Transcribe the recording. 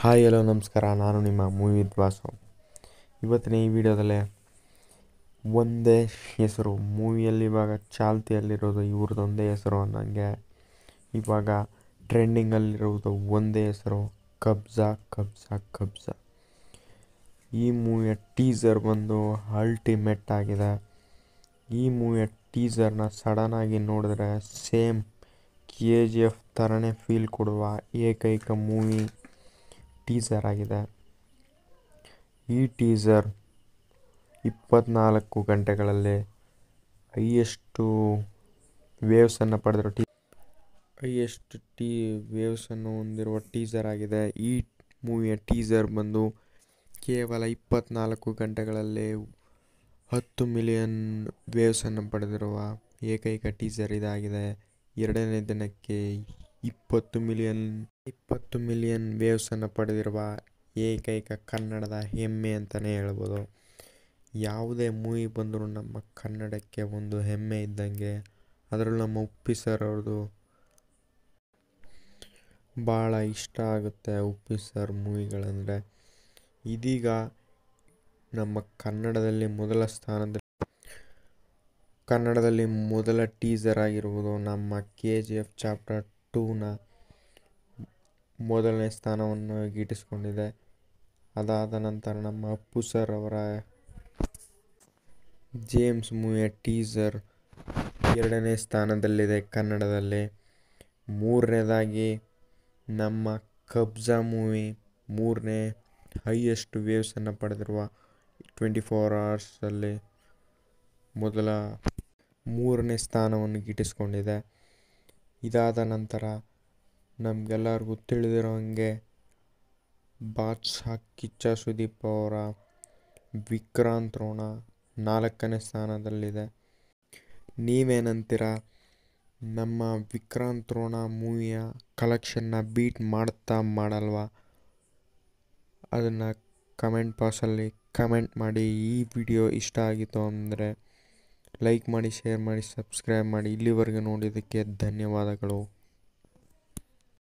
hi hello ನಮಸ್ಕಾರ ನಾನು ನಿಮ್ಮ ಮೂವಿ ದ್ವಾಸು ಇವತ್ತಿನ ಈ ವಿಡಿಯೋದಲ್ಲಿ ಒಂದೇ ಹೆಸರು ಮೂವಿಯಲ್ಲಿ ಇವಾಗ ಚಾಲ್ತಿಯಲ್ಲಿರೋದು ಒಂದೇ ಹೆಸರು ಅನ್ನಂಗೆ ಇವಾಗ ಟ್ರೆಂಡಿಂಗಲ್ಲಿರುವುದು ಒಂದೇ ಹೆಸರು ಕಬ್ಜಾ ಕಬ್ಜಾ ಕಬ್ಜಾ ಈ ಮೂವಿಯ ಟೀಸರ್ ಬಂದು ಅಲ್ಟಿಮೇಟ್ ಆಗಿದೆ ಈ ಮೂವಿಯ ಟೀಸರ್ನ ಸಡನ್ನಾಗಿ ನೋಡಿದ್ರೆ ಸೇಮ್ ಕೆ ಜಿ ಎಫ್ ಥರನೇ ಫೀಲ್ ಕೊಡುವ ಏಕೈಕ ಮೂವಿ ಟೀಸರ್ ಆಗಿದೆ ಈ ಟೀಸರ್ ಇಪ್ಪತ್ನಾಲ್ಕು ಗಂಟೆಗಳಲ್ಲಿ ಹೈಯೆಸ್ಟು ವೇವ್ಸನ್ನು ಪಡೆದಿರೋ ಟೀ ಹೈಯೆಸ್ಟ್ ಟೀ ವೇವ್ಸನ್ನು ಹೊಂದಿರುವ ಟೀಸರ್ ಆಗಿದೆ ಈ ಮೂವಿಯ ಟೀಸರ್ ಬಂದು ಕೇವಲ ಇಪ್ಪತ್ನಾಲ್ಕು ಗಂಟೆಗಳಲ್ಲಿ ಹತ್ತು ಮಿಲಿಯನ್ ವೇವ್ಸನ್ನು ಪಡೆದಿರುವ ಏಕೈಕ ಟೀಸರ್ ಇದಾಗಿದೆ ಎರಡನೇ ದಿನಕ್ಕೆ ಇಪ್ಪತ್ತು ಮಿಲಿಯನ್ ಇಪ್ಪತ್ತು ಮಿಲಿಯನ್ ವೇವ್ಸನ್ನು ಪಡೆದಿರುವ ಏಕೈಕ ಕನ್ನಡದ ಹೆಮ್ಮೆ ಅಂತಲೇ ಹೇಳ್ಬೋದು ಯಾವುದೇ ಮೂವಿ ಬಂದರೂ ನಮ್ಮ ಕನ್ನಡಕ್ಕೆ ಒಂದು ಹೆಮ್ಮೆ ಇದ್ದಂಗೆ ಅದರಲ್ಲೂ ನಮ್ಮ ಉಪ್ಪಿ ಸರ್ ಅವ್ರದ್ದು ಭಾಳ ಇಷ್ಟ ಆಗುತ್ತೆ ಉಪ್ಪಿ ಸರ್ ಮೂವಿಗಳಂದರೆ ಇದೀಗ ನಮ್ಮ ಕನ್ನಡದಲ್ಲಿ ಮೊದಲ ಸ್ಥಾನದಲ್ಲಿ ಕನ್ನಡದಲ್ಲಿ ಮೊದಲ ಟೀಸರ್ ಆಗಿರುವುದು ನಮ್ಮ ಕೆ ಜಿ ಎಫ್ ಚಾಪ್ಟರ್ ಟೂನ ಮೊದಲನೇ ಸ್ಥಾನವನ್ನು ಗಿಟ್ಟಿಸಿಕೊಂಡಿದೆ ಅದಾದ ನಂತರ ನಮ್ಮ ಅಪ್ಪು ಸರ್ ಅವರ ಜೇಮ್ಸ್ ಮೂವಿಯ ಟೀಸರ್ ಎರಡನೇ ಸ್ಥಾನದಲ್ಲಿದೆ ಕನ್ನಡದಲ್ಲಿ ಮೂರನೇದಾಗಿ ನಮ್ಮ ಕಬ್ಜಾ ಮೂವಿ ಮೂರನೇ ಹೈಯೆಸ್ಟ್ ವೇವ್ಸನ್ನು ಪಡೆದಿರುವ ಟ್ವೆಂಟಿ ಫೋರ್ ಅವರ್ಸಲ್ಲಿ ಮೊದಲ ಮೂರನೇ ಸ್ಥಾನವನ್ನು ಗಿಟ್ಟಿಸಿಕೊಂಡಿದೆ ಇದಾದ ನಂತರ ನಮಗೆಲ್ಲರಿಗೂ ತಿಳಿದಿರೋ ಹಂಗೆ ಬಾದ್ಶಾ ಕಿಚ್ಚ ಸುದೀಪ್ ಅವರ ವಿಕ್ರಾಂತ್ ರೋಣ ನಾಲ್ಕನೇ ಸ್ಥಾನದಲ್ಲಿದೆ ನೀವೇನಂತೀರ ನಮ್ಮ ವಿಕ್ರಾಂತ್ ರೋಣ ಮೂವಿಯ ಕಲೆಕ್ಷನ್ನ ಬೀಟ್ ಮಾಡ್ತಾ ಮಾಡಲ್ವಾ ಅದನ್ನು ಕಮೆಂಟ್ ಬಾಕ್ಸಲ್ಲಿ ಕಮೆಂಟ್ ಮಾಡಿ ಈ ವಿಡಿಯೋ ಇಷ್ಟ ಆಗಿತ್ತು ಅಂದರೆ ಲೈಕ್ ಮಾಡಿ ಶೇರ್ ಮಾಡಿ ಸಬ್ಸ್ಕ್ರೈಬ್ ಮಾಡಿ ಇಲ್ಲಿವರೆಗೂ ನೋಡಿದ್ದಕ್ಕೆ ಧನ್ಯವಾದಗಳು